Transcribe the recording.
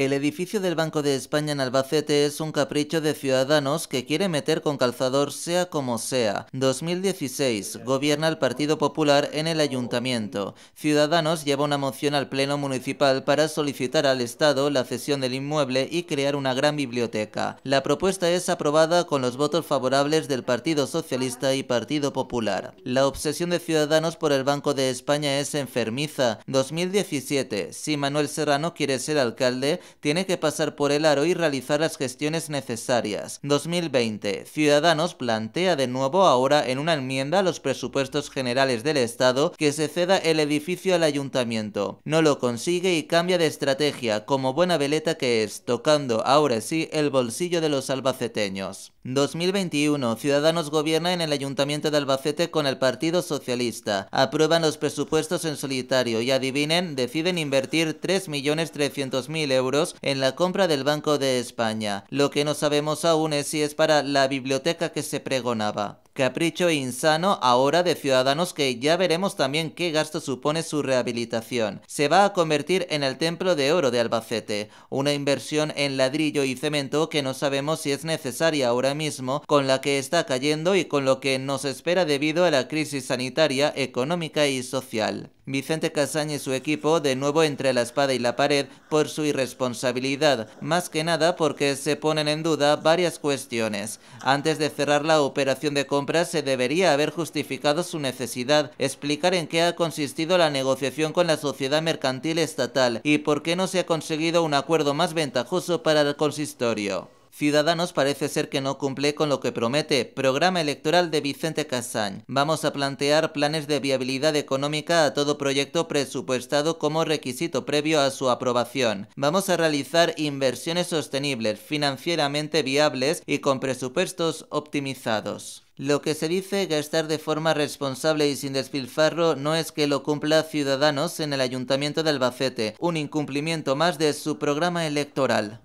El edificio del Banco de España en Albacete es un capricho de ciudadanos que quiere meter con calzador sea como sea. 2016. Gobierna el Partido Popular en el Ayuntamiento. Ciudadanos lleva una moción al Pleno Municipal para solicitar al Estado la cesión del inmueble y crear una gran biblioteca. La propuesta es aprobada con los votos favorables del Partido Socialista y Partido Popular. La obsesión de Ciudadanos por el Banco de España es enfermiza. 2017. Si Manuel Serrano quiere ser alcalde, tiene que pasar por el aro y realizar las gestiones necesarias. 2020. Ciudadanos plantea de nuevo ahora en una enmienda a los presupuestos generales del Estado que se ceda el edificio al ayuntamiento. No lo consigue y cambia de estrategia, como buena veleta que es, tocando ahora sí el bolsillo de los albaceteños. 2021. Ciudadanos gobierna en el Ayuntamiento de Albacete con el Partido Socialista. Aprueban los presupuestos en solitario y adivinen, deciden invertir 3.300.000 euros en la compra del Banco de España. Lo que no sabemos aún es si es para la biblioteca que se pregonaba capricho insano ahora de ciudadanos que ya veremos también qué gasto supone su rehabilitación. Se va a convertir en el Templo de Oro de Albacete, una inversión en ladrillo y cemento que no sabemos si es necesaria ahora mismo con la que está cayendo y con lo que nos espera debido a la crisis sanitaria, económica y social. Vicente Casaña y su equipo de nuevo entre la espada y la pared por su irresponsabilidad, más que nada porque se ponen en duda varias cuestiones. Antes de cerrar la operación de compra se debería haber justificado su necesidad, explicar en qué ha consistido la negociación con la sociedad mercantil estatal y por qué no se ha conseguido un acuerdo más ventajoso para el consistorio. Ciudadanos parece ser que no cumple con lo que promete. Programa electoral de Vicente Casañ. Vamos a plantear planes de viabilidad económica a todo proyecto presupuestado como requisito previo a su aprobación. Vamos a realizar inversiones sostenibles, financieramente viables y con presupuestos optimizados. Lo que se dice gastar de forma responsable y sin despilfarro no es que lo cumpla Ciudadanos en el Ayuntamiento de Albacete, un incumplimiento más de su programa electoral.